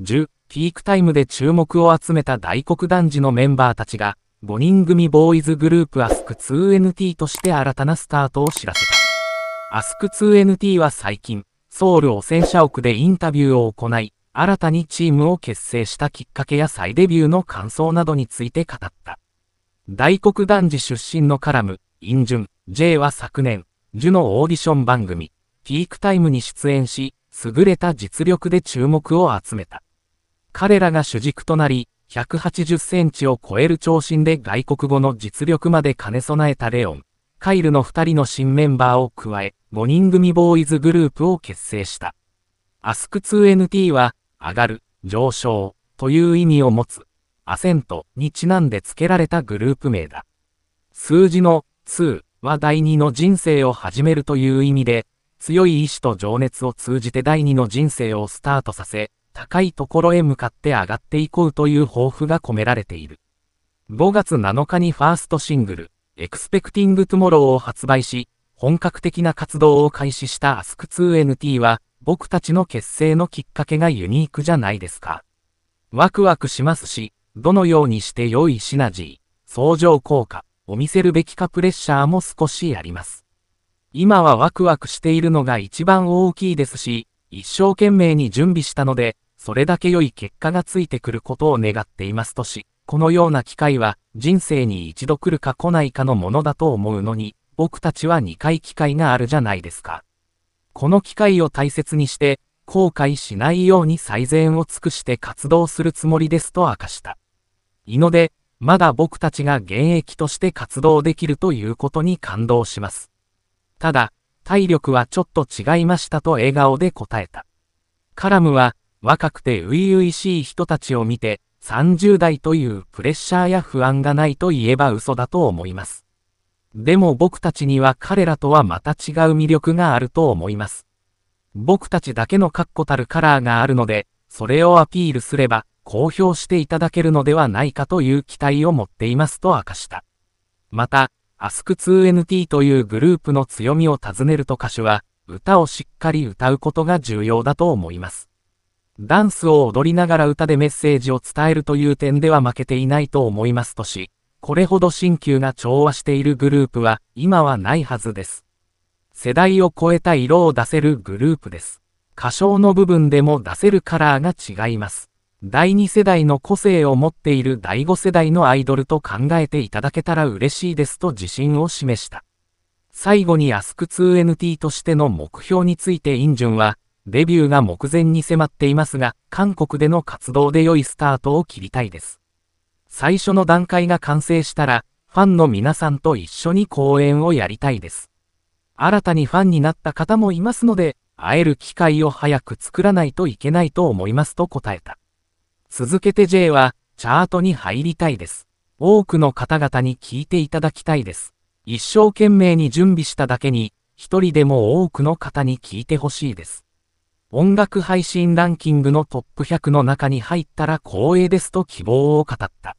10ピークタイムで注目を集めた大黒男児のメンバーたちが5人組ボーイズグループアスク 2NT として新たなスタートを知らせたアスク 2NT は最近ソウル汚染者屋でインタビューを行い新たにチームを結成したきっかけや再デビューの感想などについて語った大黒男児出身のカラムインジュン J は昨年ジュのオーディション番組ピークタイムに出演し優れた実力で注目を集めた彼らが主軸となり、180センチを超える長身で外国語の実力まで兼ね備えたレオン、カイルの2人の新メンバーを加え、5人組ボーイズグループを結成した。アスク 2NT は、上がる、上昇、という意味を持つ、アセントにちなんで付けられたグループ名だ。数字の2は第2の人生を始めるという意味で、強い意志と情熱を通じて第2の人生をスタートさせ、高いところへ向かって上がっていこうという抱負が込められている。5月7日にファーストシングル、Expecting Tomorrow を発売し、本格的な活動を開始した Ask2NT は、僕たちの結成のきっかけがユニークじゃないですか。ワクワクしますし、どのようにして良いシナジー、相乗効果、を見せるべきかプレッシャーも少しあります。今はワクワクしているのが一番大きいですし、一生懸命に準備したので、それだけ良い結果がついてくることを願っていますとし、このような機会は人生に一度来るか来ないかのものだと思うのに、僕たちは2回機会があるじゃないですか。この機会を大切にして、後悔しないように最善を尽くして活動するつもりですと明かした。いので、まだ僕たちが現役として活動できるということに感動します。ただ、体力はちょっと違いましたと笑顔で答えた。カラムは、若くて初々しい人たちを見て、30代というプレッシャーや不安がないと言えば嘘だと思います。でも僕たちには彼らとはまた違う魅力があると思います。僕たちだけの確固たるカラーがあるので、それをアピールすれば、公表していただけるのではないかという期待を持っていますと明かした。また、アスク 2NT というグループの強みを尋ねると歌手は、歌をしっかり歌うことが重要だと思います。ダンスを踊りながら歌でメッセージを伝えるという点では負けていないと思いますとし、これほど新旧が調和しているグループは今はないはずです。世代を超えた色を出せるグループです。歌唱の部分でも出せるカラーが違います。第2世代の個性を持っている第5世代のアイドルと考えていただけたら嬉しいですと自信を示した。最後にアスク 2NT としての目標についてインジュンは、デビューが目前に迫っていますが、韓国での活動で良いスタートを切りたいです。最初の段階が完成したら、ファンの皆さんと一緒に公演をやりたいです。新たにファンになった方もいますので、会える機会を早く作らないといけないと思いますと答えた。続けて J は、チャートに入りたいです。多くの方々に聞いていただきたいです。一生懸命に準備しただけに、一人でも多くの方に聞いてほしいです。音楽配信ランキングのトップ100の中に入ったら光栄ですと希望を語った。